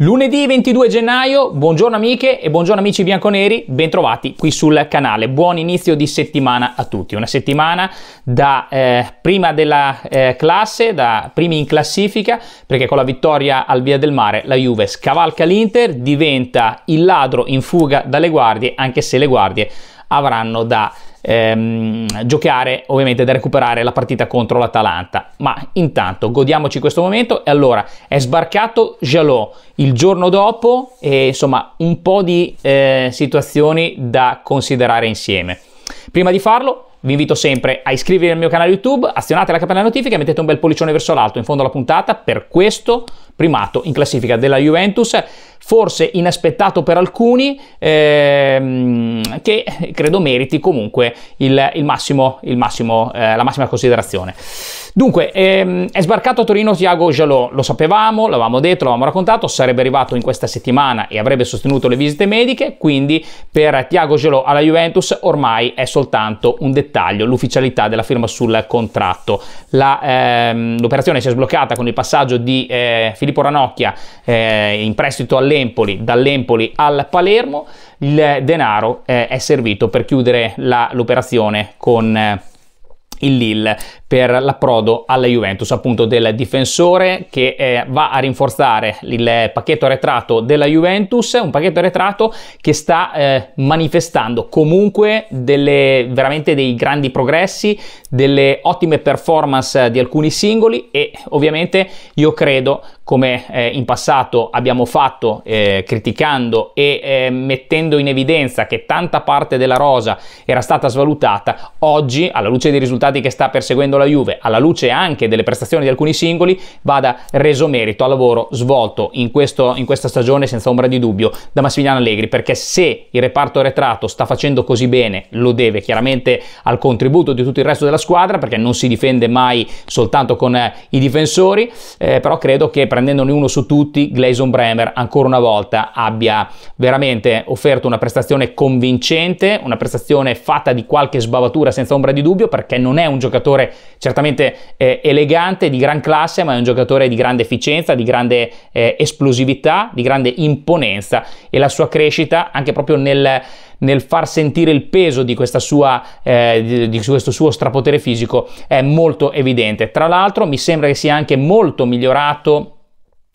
Lunedì 22 gennaio, buongiorno amiche e buongiorno amici bianconeri, bentrovati qui sul canale. Buon inizio di settimana a tutti. Una settimana da eh, prima della eh, classe, da primi in classifica, perché con la vittoria al Via del Mare la Juve scavalca l'Inter, diventa il ladro in fuga dalle guardie, anche se le guardie avranno da ehm, giocare, ovviamente da recuperare la partita contro l'Atalanta. Ma intanto godiamoci questo momento e allora è sbarcato Jalot il giorno dopo e insomma un po' di eh, situazioni da considerare insieme. Prima di farlo vi invito sempre a iscrivervi al mio canale YouTube, azionate la campanella notifica e mettete un bel pollicione verso l'alto in fondo alla puntata per questo primato in classifica della Juventus forse inaspettato per alcuni, ehm, che credo meriti comunque il, il massimo, il massimo eh, la massima considerazione. Dunque, ehm, è sbarcato a Torino Tiago Jalò, lo sapevamo, l'avevamo detto, l'avevamo raccontato, sarebbe arrivato in questa settimana e avrebbe sostenuto le visite mediche, quindi per Tiago Jalò alla Juventus ormai è soltanto un dettaglio, l'ufficialità della firma sul contratto. La, ehm, l'operazione si è sbloccata con il passaggio di eh, Filippo Ranocchia eh, in prestito all'E all'Empoli, dall'Empoli al Palermo, il denaro eh, è servito per chiudere la, l'operazione con... Eh, il Lille per l'approdo alla Juventus, appunto del difensore che eh, va a rinforzare il pacchetto arretrato della Juventus, un pacchetto arretrato che sta eh, manifestando comunque delle, veramente dei grandi progressi, delle ottime performance di alcuni singoli e ovviamente io credo, come eh, in passato abbiamo fatto eh, criticando e eh, mettendo in evidenza che tanta parte della rosa era stata svalutata, oggi alla luce dei risultati che sta perseguendo la Juve, alla luce anche delle prestazioni di alcuni singoli, vada reso merito al lavoro svolto in, questo, in questa stagione senza ombra di dubbio da Massimiliano Allegri, perché se il reparto arretrato sta facendo così bene, lo deve chiaramente al contributo di tutto il resto della squadra, perché non si difende mai soltanto con eh, i difensori, eh, però credo che prendendone uno su tutti, Gleison Bremer ancora una volta abbia veramente offerto una prestazione convincente, una prestazione fatta di qualche sbavatura senza ombra di dubbio, perché non è un giocatore certamente eh, elegante, di gran classe, ma è un giocatore di grande efficienza, di grande eh, esplosività, di grande imponenza e la sua crescita anche proprio nel, nel far sentire il peso di, sua, eh, di, di questo suo strapotere fisico è molto evidente. Tra l'altro mi sembra che sia anche molto migliorato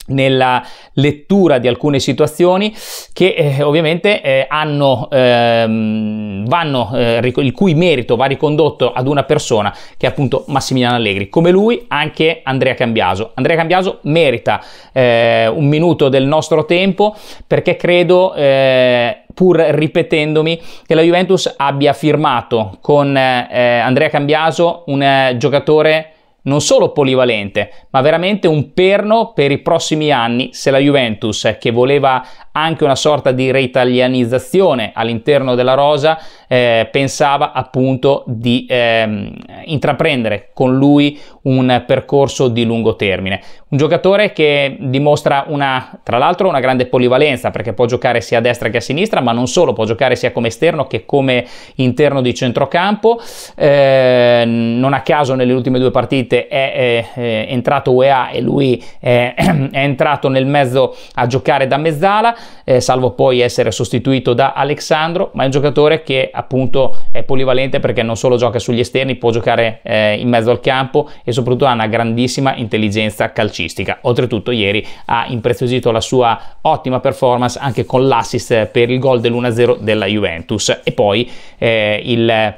nella lettura di alcune situazioni che eh, ovviamente eh, hanno, ehm, vanno, eh, il cui merito va ricondotto ad una persona che è appunto Massimiliano Allegri. Come lui anche Andrea Cambiaso. Andrea Cambiaso merita eh, un minuto del nostro tempo perché credo eh, pur ripetendomi che la Juventus abbia firmato con eh, Andrea Cambiaso un giocatore non solo polivalente, ma veramente un perno per i prossimi anni se la Juventus, che voleva anche una sorta di reitalianizzazione all'interno della rosa, eh, pensava appunto di eh, intraprendere con lui un percorso di lungo termine. Un giocatore che dimostra una, tra l'altro una grande polivalenza, perché può giocare sia a destra che a sinistra, ma non solo, può giocare sia come esterno che come interno di centrocampo. Eh, non a caso nelle ultime due partite probabilmente è, è, è entrato UEA e lui è, è, entrato nel mezzo a giocare da mezzala, eh, salvo poi essere sostituito da Alexandro, ma è un giocatore che appunto è polivalente perché non solo gioca sugli esterni, può giocare eh, in mezzo al campo e soprattutto ha una grandissima intelligenza calcistica. Oltretutto ieri ha impreziosito la sua ottima performance anche con l'assist per il gol dell'1-0 della Juventus e poi eh, il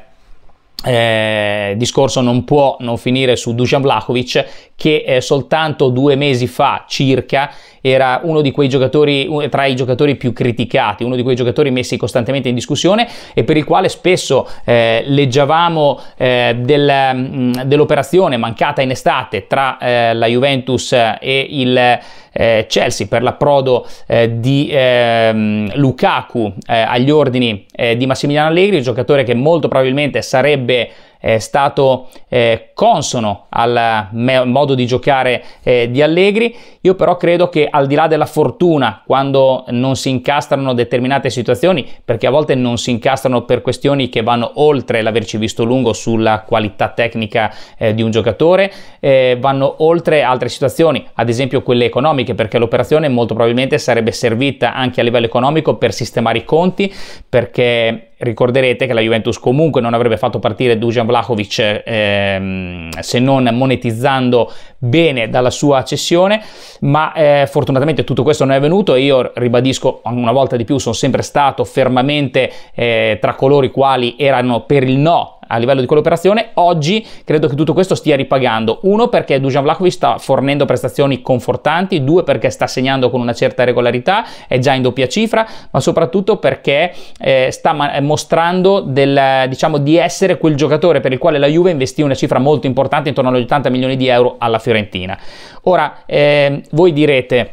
eh, discorso non può non finire su Dusan Vlahovic che eh, soltanto due mesi fa circa era uno di quei giocatori tra i giocatori più criticati, uno di quei giocatori messi costantemente in discussione e per il quale spesso eh, leggevamo eh, del, mm, dell'operazione mancata in estate tra eh, la Juventus e il eh, Chelsea per l'approdo eh, di ehm, Lukaku eh, agli ordini eh, di Massimiliano Allegri, giocatore che molto probabilmente sarebbe è stato eh, consono al me- modo di giocare eh, di Allegri. Io però credo che al di là della fortuna, quando non si incastrano determinate situazioni, perché a volte non si incastrano per questioni che vanno oltre l'averci visto lungo sulla qualità tecnica eh, di un giocatore, eh, vanno oltre altre situazioni, ad esempio quelle economiche, perché l'operazione molto probabilmente sarebbe servita anche a livello economico per sistemare i conti, perché ricorderete che la Juventus comunque non avrebbe fatto partire Dujan Vlahovic ehm, se non monetizzando bene dalla sua cessione, ma eh, fortunatamente tutto questo non è avvenuto e io ribadisco una volta di più, sono sempre stato fermamente eh, tra coloro i quali erano per il no a livello di quell'operazione, oggi credo che tutto questo stia ripagando. Uno perché Dujan Vlahovic sta fornendo prestazioni confortanti, due perché sta segnando con una certa regolarità, è già in doppia cifra, ma soprattutto perché eh, sta ma- eh, mostrando del, diciamo, di essere quel giocatore per il quale la Juve investì una cifra molto importante, intorno agli 80 milioni di euro alla Fiorentina. Ora, eh, voi direte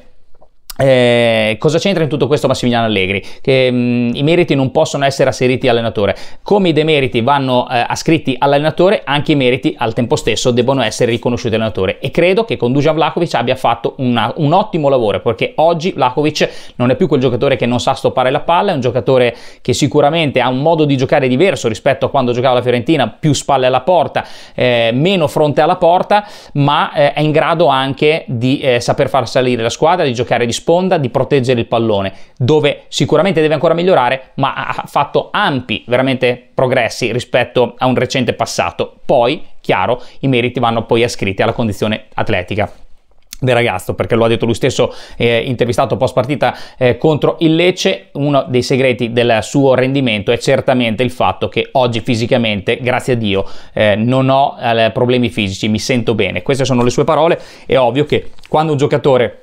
eh, cosa c'entra in tutto questo Massimiliano Allegri? Che mh, mm, i meriti non possono essere asseriti all'allenatore. Come i demeriti vanno eh, ascritti all'allenatore, anche i meriti al tempo stesso devono essere riconosciuti all'allenatore. E credo che con Dujan Vlakovic abbia fatto una, un ottimo lavoro, perché oggi Vlakovic non è più quel giocatore che non sa stoppare la palla, è un giocatore che sicuramente ha un modo di giocare diverso rispetto a quando giocava la Fiorentina, più spalle alla porta, eh, meno fronte alla porta, ma eh, è in grado anche di eh, saper far salire la squadra, di giocare di sport sponda di proteggere il pallone, dove sicuramente deve ancora migliorare, ma ha fatto ampi veramente progressi rispetto a un recente passato. Poi, chiaro, i meriti vanno poi ascritti alla condizione atletica del ragazzo, perché lo ha detto lui stesso eh, intervistato post partita eh, contro il Lecce, uno dei segreti del suo rendimento è certamente il fatto che oggi fisicamente, grazie a Dio, eh, non ho eh, problemi fisici, mi sento bene. Queste sono le sue parole, è ovvio che quando un giocatore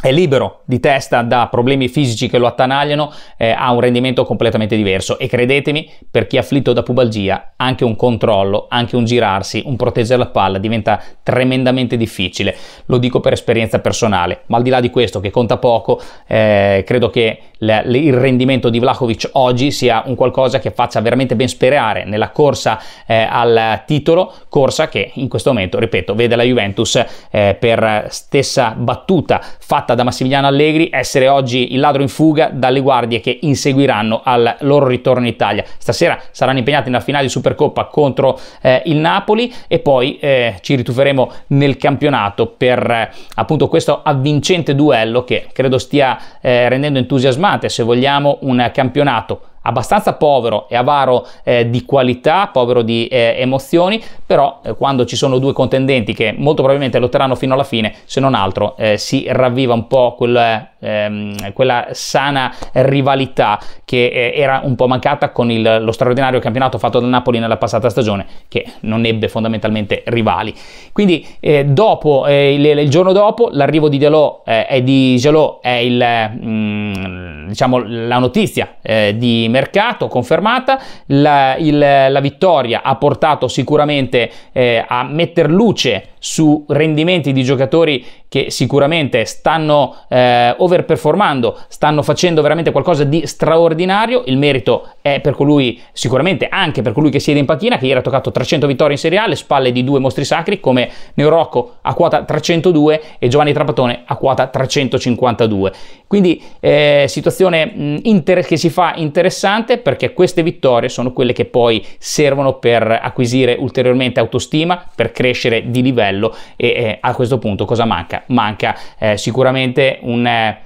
è libero di testa da problemi fisici che lo attanagliano, eh, ha un rendimento completamente diverso e credetemi, per chi è afflitto da pubalgia, anche un controllo, anche un girarsi, un proteggere la palla diventa tremendamente difficile. Lo dico per esperienza personale, ma al di là di questo che conta poco, eh, credo che le, le, il rendimento di Vlahovic oggi sia un qualcosa che faccia veramente ben sperare nella corsa eh, al titolo, corsa che in questo momento, ripeto, vede la Juventus eh, per stessa battuta fatta fatta da Massimiliano Allegri essere oggi il ladro in fuga dalle guardie che inseguiranno al loro ritorno in Italia. Stasera saranno impegnati nella finale di Supercoppa contro eh, il Napoli e poi eh, ci ritrufferemo nel campionato per eh, appunto questo avvincente duello che credo stia eh, rendendo entusiasmante se vogliamo un campionato abbastanza povero e avaro eh, di qualità, povero di eh, emozioni, però eh, quando ci sono due contendenti che molto probabilmente lotteranno fino alla fine, se non altro eh, si ravviva un po' quel, ehm, quella sana rivalità che eh, era un po' mancata con il, lo straordinario campionato fatto dal Napoli nella passata stagione, che non ebbe fondamentalmente rivali. Quindi eh, dopo, il, il, giorno dopo, l'arrivo di Gelò è, di è il, mm, diciamo, la notizia di mercato confermata, la, il, la vittoria ha portato sicuramente eh, a metter luce su rendimenti di giocatori che sicuramente stanno eh, overperformando, stanno facendo veramente qualcosa di straordinario, il merito è per colui, sicuramente anche per colui che siede in panchina, che ieri ha toccato 300 vittorie in Serie A, alle spalle di due mostri sacri come Neurocco a quota 302 e Giovanni Trapatone a quota 352. Quindi eh, situazione mm, inter- che si fa interessante perché queste vittorie sono quelle che poi servono per acquisire ulteriormente autostima, per crescere di livello e eh, a questo punto cosa manca? manca eh, sicuramente un eh,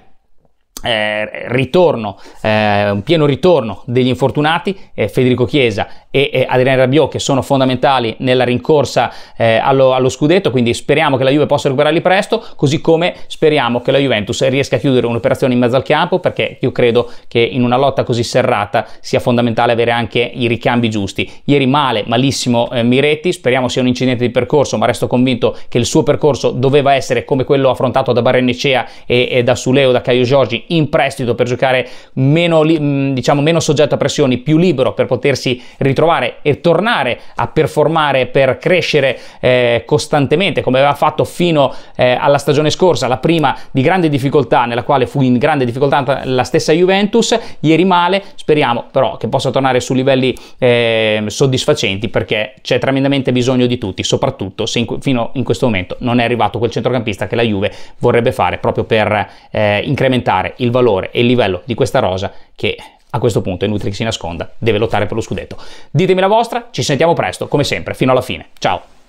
eh, ritorno, eh, un pieno ritorno degli infortunati, eh, Federico Chiesa e eh, Adriano Rabiot che sono fondamentali nella rincorsa eh, allo, allo, scudetto, quindi speriamo che la Juve possa recuperarli presto, così come speriamo che la Juventus riesca a chiudere un'operazione in mezzo al campo, perché io credo che in una lotta così serrata sia fondamentale avere anche i ricambi giusti. Ieri male, malissimo eh, Miretti, speriamo sia un incidente di percorso, ma resto convinto che il suo percorso doveva essere come quello affrontato da Barrenecea e, e da Suleo, da Caio Giorgi in prestito per giocare meno, mm, diciamo, meno soggetto a pressioni, più libero per potersi ritrovare e tornare a performare per crescere eh, costantemente come aveva fatto fino eh, alla stagione scorsa, la prima di grande difficoltà nella quale fu in grande difficoltà la stessa Juventus, ieri male, speriamo però che possa tornare su livelli eh, soddisfacenti perché c'è tremendamente bisogno di tutti, soprattutto se in, fino in questo momento non è arrivato quel centrocampista che la Juve vorrebbe fare proprio per eh, incrementare il valore e il livello di questa rosa che a questo punto è inutile che si nasconda, deve lottare per lo scudetto. Ditemi la vostra, ci sentiamo presto, come sempre, fino alla fine. Ciao!